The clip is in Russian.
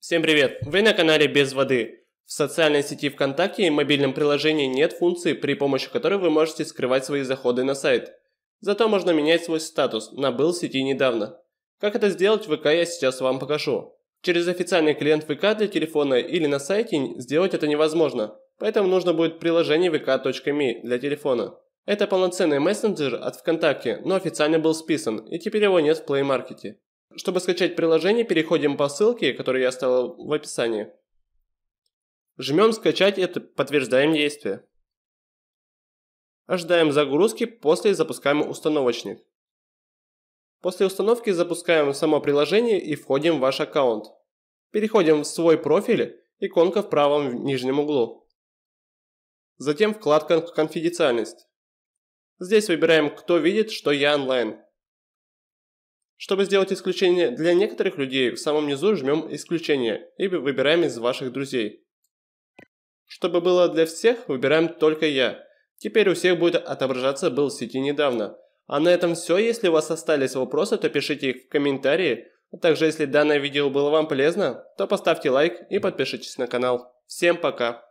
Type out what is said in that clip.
Всем привет! Вы на канале Без воды. В социальной сети ВКонтакте и мобильном приложении нет функции, при помощи которой вы можете скрывать свои заходы на сайт. Зато можно менять свой статус на «был в сети недавно». Как это сделать в ВК я сейчас вам покажу. Через официальный клиент ВК для телефона или на сайте сделать это невозможно, поэтому нужно будет приложение vk.me для телефона. Это полноценный мессенджер от ВКонтакте, но официально был списан, и теперь его нет в Play Market. Чтобы скачать приложение, переходим по ссылке, которую я оставил в описании. Жмем «Скачать» и подтверждаем действие. Ожидаем загрузки, после запускаем установочник. После установки запускаем само приложение и входим в ваш аккаунт. Переходим в свой профиль, иконка в правом нижнем углу. Затем вкладка «Конфиденциальность». Здесь выбираем, кто видит, что я онлайн. Чтобы сделать исключение для некоторых людей, в самом низу жмем «Исключение» и выбираем из ваших друзей. Чтобы было для всех, выбираем «Только я». Теперь у всех будет отображаться «Был в сети недавно». А на этом все. Если у вас остались вопросы, то пишите их в комментарии. А также если данное видео было вам полезно, то поставьте лайк и подпишитесь на канал. Всем пока!